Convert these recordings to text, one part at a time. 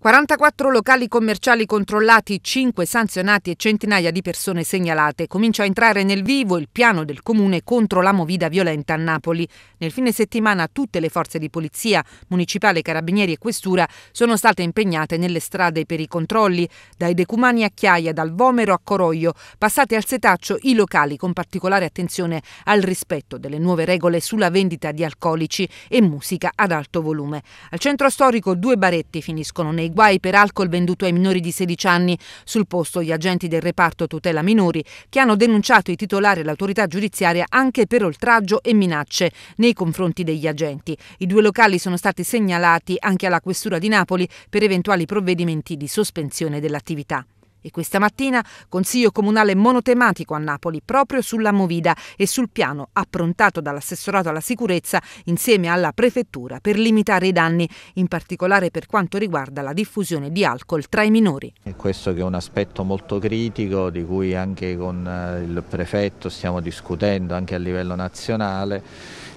44 locali commerciali controllati, 5 sanzionati e centinaia di persone segnalate. Comincia a entrare nel vivo il piano del comune contro la movida violenta a Napoli. Nel fine settimana tutte le forze di polizia, municipale, carabinieri e questura sono state impegnate nelle strade per i controlli, dai decumani a Chiaia, dal Vomero a Coroglio, passati al Setaccio i locali con particolare attenzione al rispetto delle nuove regole sulla vendita di alcolici e musica ad alto volume. Al centro storico due baretti finiscono nei guai per alcol venduto ai minori di 16 anni. Sul posto gli agenti del reparto tutela minori che hanno denunciato i titolari e l'autorità giudiziaria anche per oltraggio e minacce nei confronti degli agenti. I due locali sono stati segnalati anche alla Questura di Napoli per eventuali provvedimenti di sospensione dell'attività. E questa mattina Consiglio Comunale monotematico a Napoli proprio sulla Movida e sul piano approntato dall'assessorato alla sicurezza insieme alla prefettura per limitare i danni, in particolare per quanto riguarda la diffusione di alcol tra i minori. E questo che è un aspetto molto critico di cui anche con eh, il prefetto stiamo discutendo anche a livello nazionale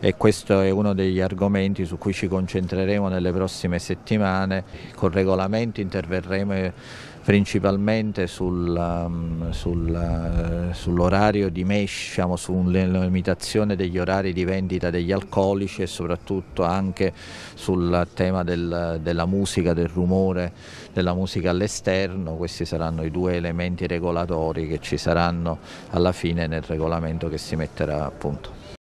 e questo è uno degli argomenti su cui ci concentreremo nelle prossime settimane. Col regolamento interverremo eh, principalmente sul, um, sul, eh, sull'orario di mesh, diciamo, limitazione degli orari di vendita degli alcolici e soprattutto anche sul tema del, della musica, del rumore, della musica all'esterno, questi saranno i due elementi regolatori che ci saranno alla fine nel regolamento che si metterà a punto.